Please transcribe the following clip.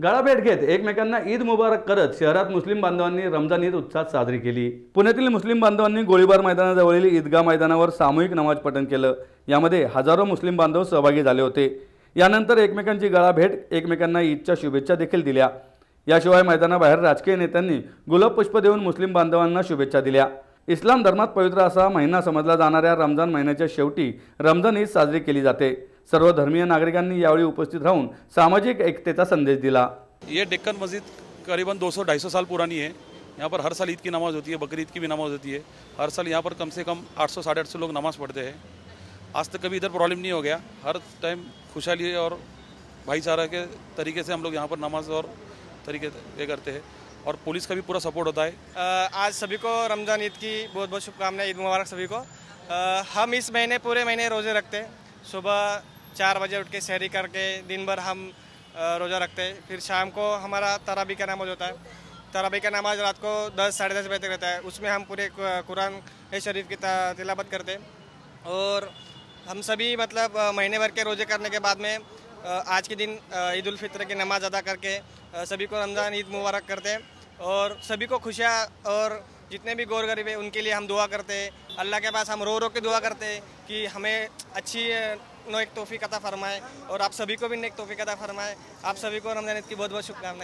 भेट घेत एकमेकांना ईद मुबारक करत शहरात मुस्लिम बांधवांनी रमजान ईद उत्साहात साजरी केली पुण्यातील मुस्लिम बांधवांनी गोळीबार मैदानाजवळील ईदगा मैदानावर सामूहिक नमाज पठण केलं यामध्ये हजारो मुस्लिम बांधव सहभागी झाले होते यानंतर एकमेकांची गळा भेट एकमेकांना ईदच्या शुभेच्छा देखील दिल्या याशिवाय मैदानाबाहेर राजकीय नेत्यांनी गुलाब पुष्प देऊन मुस्लिम बांधवांना शुभेच्छा दिल्या इस्लाम धर्मात पवित्र असा महिना समजला जाणाऱ्या रमजान महिन्याच्या शेवटी रमजान ईद साजरी केली जाते सर्व धर्मीय नागरिकांनी यावेळी उपस्थित राहून सामाजिक एकतेचा संदेश दिला ये डेक्कन मस्जिद करीबन 200 सौ साल पुरानी है यहाँ पर हर साल ईद की नमाज़ होती है बकर ईद की भी नमाज़ होती है हर साल यहाँ पर कम से कम 800 साढ़े आठ लोग नमाज़ पढ़ते हैं आज तक कभी इधर प्रॉब्लम नहीं हो गया हर टाइम खुशहाली और भाईचारा के तरीके से हम लोग यहाँ पर नमाज और तरीके ये करते हैं और पुलिस का भी पूरा सपोर्ट होता है आज सभी को रमज़ान ईद की बहुत बहुत शुभकामनाएं ईद मुबारक सभी को हम इस महीने पूरे महीने रोज़े रखते हैं सुबह चार बजे उठ के सहरी करके दिन भर हम रोज़ा रखते हैं फिर शाम को हमारा तराबी का नमाज होता है तराबी का नमाज रात को दस साढ़े दस बजे तक रहता है उसमें हम पूरे कुरान शरीफ की तिलावत करते और हम सभी मतलब महीने भर के रोज़े करने के बाद में आज के दिन ईद फित्र की नमाज़ अदा करके सभी को रमज़ान ईद मुबारक करते हैं और सभी को खुशियाँ और जितने भी गौर गरीब है उनके लिए हम दुआ करते हैं अल्लाह के पास हम रो रो के दुआ करते हैं कि हमें अच्छी नो एक तोहफ़ी कथा फरमाए और आप सभी को भी नेक तोहफ़ी कथा फरमाए आप सभी को रमजान की बहुत बहुत शुभकामनाएं